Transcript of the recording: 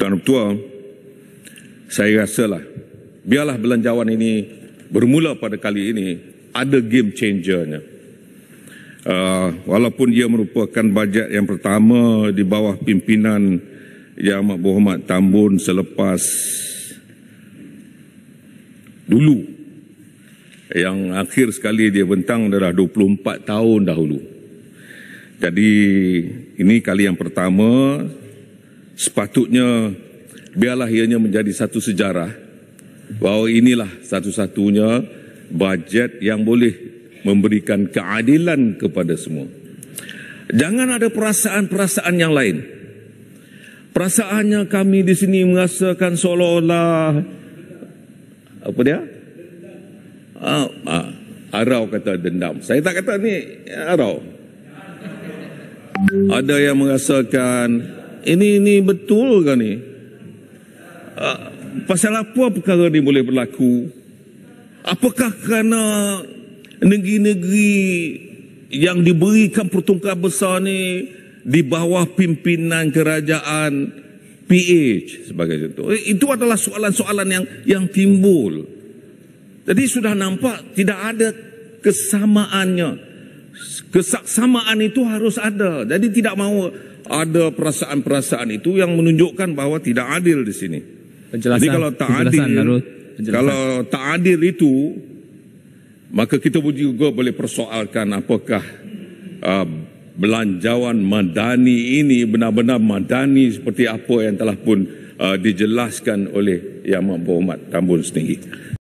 Tuan Ketua, saya rasalah biarlah belanjawan ini bermula pada kali ini ada game changernya. Uh, walaupun ia merupakan bajet yang pertama di bawah pimpinan Yang Amat Berhormat Tambun selepas dulu yang akhir sekali dia bentang adalah 24 tahun dahulu. Jadi ini kali yang pertama sepatutnya biarlah ianya menjadi satu sejarah bahawa inilah satu-satunya bajet yang boleh memberikan keadilan kepada semua. Jangan ada perasaan-perasaan yang lain. Perasaannya kami di sini merasakan seolah-olah apa dia? Ah, ah, arau kata dendam. Saya tak kata ni arau. Ada yang merasakan ini ini betul ke ni? Ah, pasal apa perkara ni boleh berlaku? Apakah kerana negeri-negeri yang diberikan pertungkah besar ni di bawah pimpinan kerajaan PH sebagai contoh. Eh, itu adalah soalan-soalan yang yang timbul. Jadi sudah nampak tidak ada kesamaannya kesaksamaan itu harus ada. Jadi tidak mahu ada perasaan-perasaan itu yang menunjukkan bahwa tidak adil di sini. Penjelasan, Jadi kalau tak adil, kalau tak adil itu, maka kita juga boleh persoalkan apakah uh, belanjawan madani ini benar-benar madani seperti apa yang telah pun uh, dijelaskan oleh Yang Maha Umat Tambun sendiri.